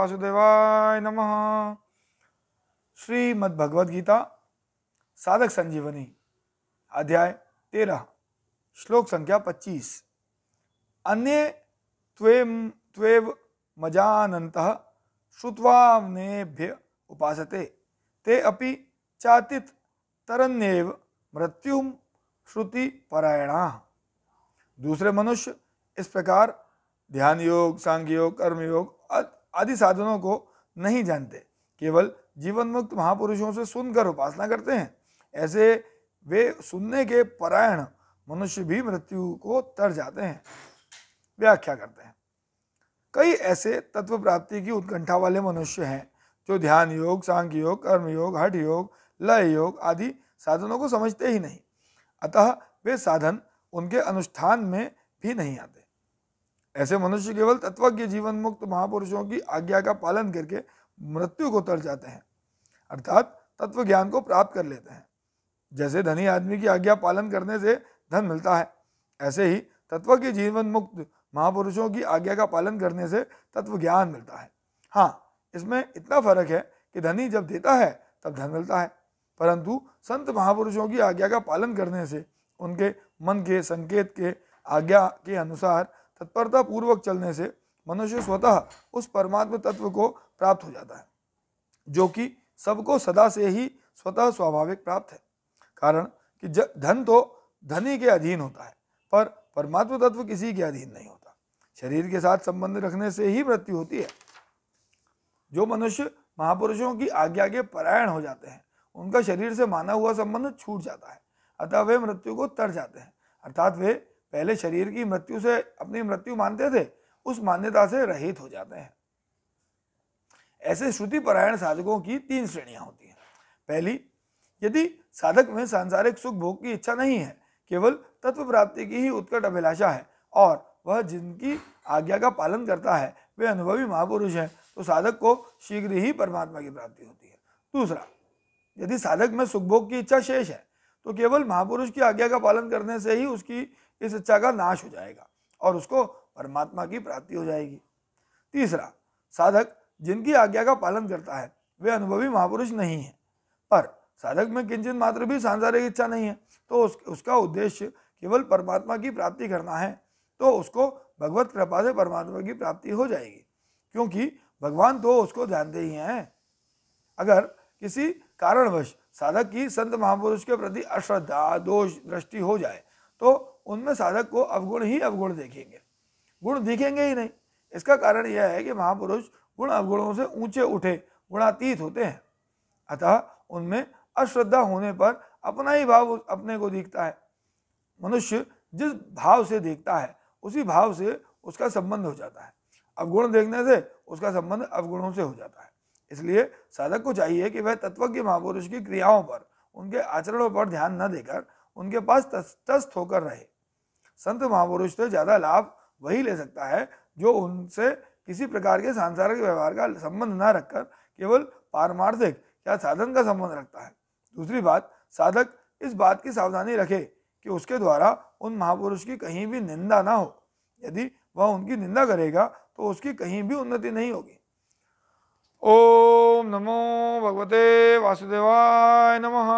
वासुदेवाय नमः श्रीमद् भगवद गीता साधक संजीवनी अध्याय तेरह श्लोक संख्या पच्चीस अन्य त्वेम त्वेव मजानंत श्रुत्वानेभ्य उपासते ते अपि चातित तरन्येव मृत्यु श्रुति परायणा दूसरे मनुष्य इस प्रकार ध्यान योग सांघ योग कर्म योग आदि साधनों को नहीं जानते केवल जीवन मुक्त महापुरुषों से सुनकर उपासना करते हैं ऐसे वे सुनने के परायण मनुष्य भी मृत्यु को तर जाते हैं व्याख्या करते हैं कई ऐसे तत्व प्राप्ति की उत्कंठा वाले मनुष्य हैं जो ध्यान योग सांख्य योग कर्म योग हठ योग लय योग आदि साधनों को समझते ही नहीं अतः वे साधन उनके अनुष्ठान में भी नहीं आते ऐसे मनुष्य केवल तत्वज्ञ जीवन मुक्त महापुरुषों की आज्ञा का पालन करके मृत्यु को तर जाते हैं अर्थात तत्व ज्ञान को प्राप्त कर लेते हैं जैसे धनी आदमी की आज्ञा पालन करने से धन मिलता है ऐसे ही तत्व के जीवन मुक्त महापुरुषों की आज्ञा का पालन करने से तत्व ज्ञान मिलता है हाँ इसमें इतना फर्क है कि धनी जब देता है तब धन मिलता है परंतु संत महापुरुषों की आज्ञा का पालन करने से उनके मन के संकेत के आज्ञा के अनुसार तत्परता पूर्वक चलने से मनुष्य स्वतः उस परमात्म तत्व को प्राप्त हो जाता है जो कि सबको सदा से ही स्वतः स्वाभाविक प्राप्त है कारण कि धन तो धनी के अधीन होता है पर परमात्म तत्व किसी के अधीन नहीं होता शरीर के साथ संबंध रखने से ही मृत्यु होती है जो मनुष्य महापुरुषों की आज्ञा के परायण हो जाते हैं उनका शरीर से माना हुआ संबंध छूट जाता है अतः वे मृत्यु को तर जाते हैं अर्थात वे पहले शरीर की मृत्यु से अपनी मृत्यु मानते थे उस मान्यता से रहित हो जाते हैं ऐसे श्रुति परायण साधकों की तीन श्रेणियां होती हैं पहली यदि साधक में सांसारिक सुख भोग की इच्छा नहीं है केवल तत्व प्राप्ति की ही उत्कट अभिलाषा है और वह जिनकी आज्ञा का पालन करता है वे अनुभवी महापुरुष हैं तो साधक को शीघ्र ही परमात्मा की प्राप्ति होती है दूसरा यदि साधक में सुखभोग की इच्छा शेष है तो केवल महापुरुष की आज्ञा का पालन करने से ही उसकी इस इच्छा का नाश हो जाएगा और उसको परमात्मा की प्राप्ति हो जाएगी तीसरा साधक जिनकी आज्ञा का पालन करता है वे अनुभवी महापुरुष नहीं है पर साधक में किंचित मात्र भी सांसारिक इच्छा नहीं है तो उस, उसका उद्देश्य केवल परमात्मा की प्राप्ति करना है तो उसको भगवत कृपा से परमात्मा की प्राप्ति हो जाएगी क्योंकि भगवान तो उसको जानते ही हैं अगर किसी कारणवश साधक की संत महापुरुष के प्रति अश्रद्धा दोष दृष्टि हो जाए तो उनमें साधक को अवगुण ही अवगुण देखेंगे गुण दिखेंगे ही नहीं इसका कारण यह है कि महापुरुष गुण अवगुणों से ऊंचे उठे गुणातीत होते हैं अतः उनमें अश्रद्धा होने पर अपना ही भाव अपने को दिखता है मनुष्य जिस भाव से देखता है उसी भाव से उसका संबंध हो जाता है अवगुण देखने से उसका संबंध अवगुणों से हो जाता है इसलिए साधक को चाहिए कि वह तत्वज्ञ महापुरुष की क्रियाओं पर उनके आचरणों पर ध्यान न देकर उनके पास तस्त होकर रहे संत महापुरुष से तो ज़्यादा लाभ वही ले सकता है जो उनसे किसी प्रकार के सांसारिक व्यवहार का संबंध न रखकर केवल पारमार्थिक या साधन का संबंध रखता है दूसरी बात साधक इस बात की सावधानी रखे कि उसके द्वारा उन महापुरुष की कहीं भी निंदा ना हो यदि वह उनकी निंदा करेगा तो उसकी कहीं भी उन्नति नहीं होगी ओम नमो भगवते वासुदेवाय नमः